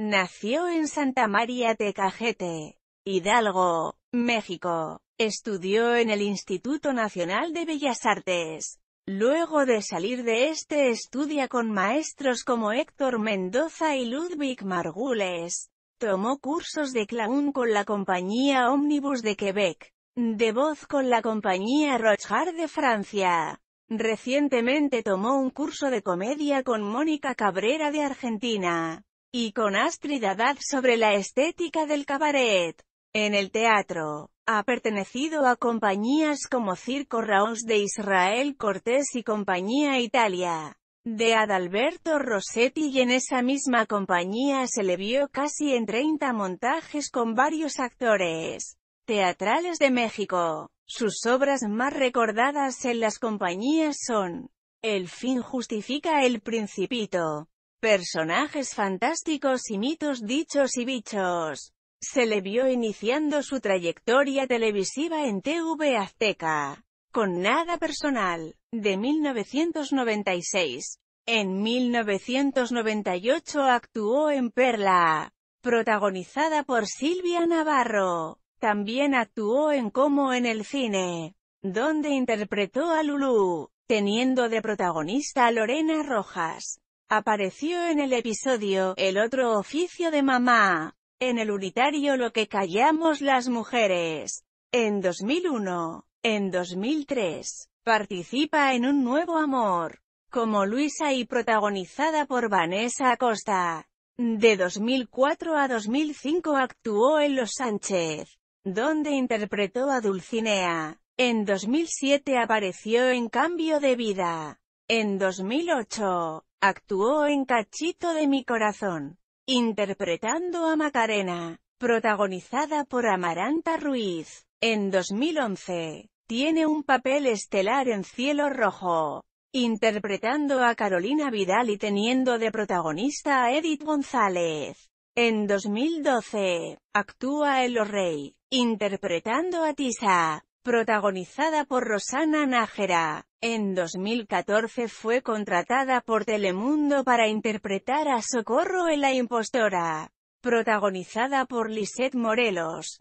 Nació en Santa María Tecajete, Hidalgo, México. Estudió en el Instituto Nacional de Bellas Artes. Luego de salir de este estudia con maestros como Héctor Mendoza y Ludwig Margules. Tomó cursos de clown con la compañía Omnibus de Quebec, de voz con la compañía Rochard de Francia. Recientemente tomó un curso de comedia con Mónica Cabrera de Argentina y con Astrid sobre la estética del cabaret. En el teatro, ha pertenecido a compañías como Circo Raons de Israel Cortés y Compañía Italia, de Adalberto Rossetti y en esa misma compañía se le vio casi en 30 montajes con varios actores teatrales de México. Sus obras más recordadas en las compañías son El fin justifica el principito, Personajes fantásticos y mitos dichos y bichos. Se le vio iniciando su trayectoria televisiva en TV Azteca, con Nada Personal, de 1996. En 1998 actuó en Perla, protagonizada por Silvia Navarro. También actuó en Como en el cine, donde interpretó a Lulú, teniendo de protagonista a Lorena Rojas. Apareció en el episodio El otro oficio de mamá, en el unitario Lo que callamos las mujeres, en 2001, en 2003. Participa en Un nuevo amor, como Luisa y protagonizada por Vanessa Acosta. De 2004 a 2005 actuó en Los Sánchez, donde interpretó a Dulcinea. En 2007 apareció en Cambio de Vida. En 2008, Actuó en Cachito de mi corazón, interpretando a Macarena, protagonizada por Amaranta Ruiz. En 2011, tiene un papel estelar en Cielo Rojo, interpretando a Carolina Vidal y teniendo de protagonista a Edith González. En 2012, actúa en Los Rey, interpretando a Tisa, protagonizada por Rosana Nájera. En 2014 fue contratada por Telemundo para interpretar a Socorro en La Impostora, protagonizada por Lisette Morelos.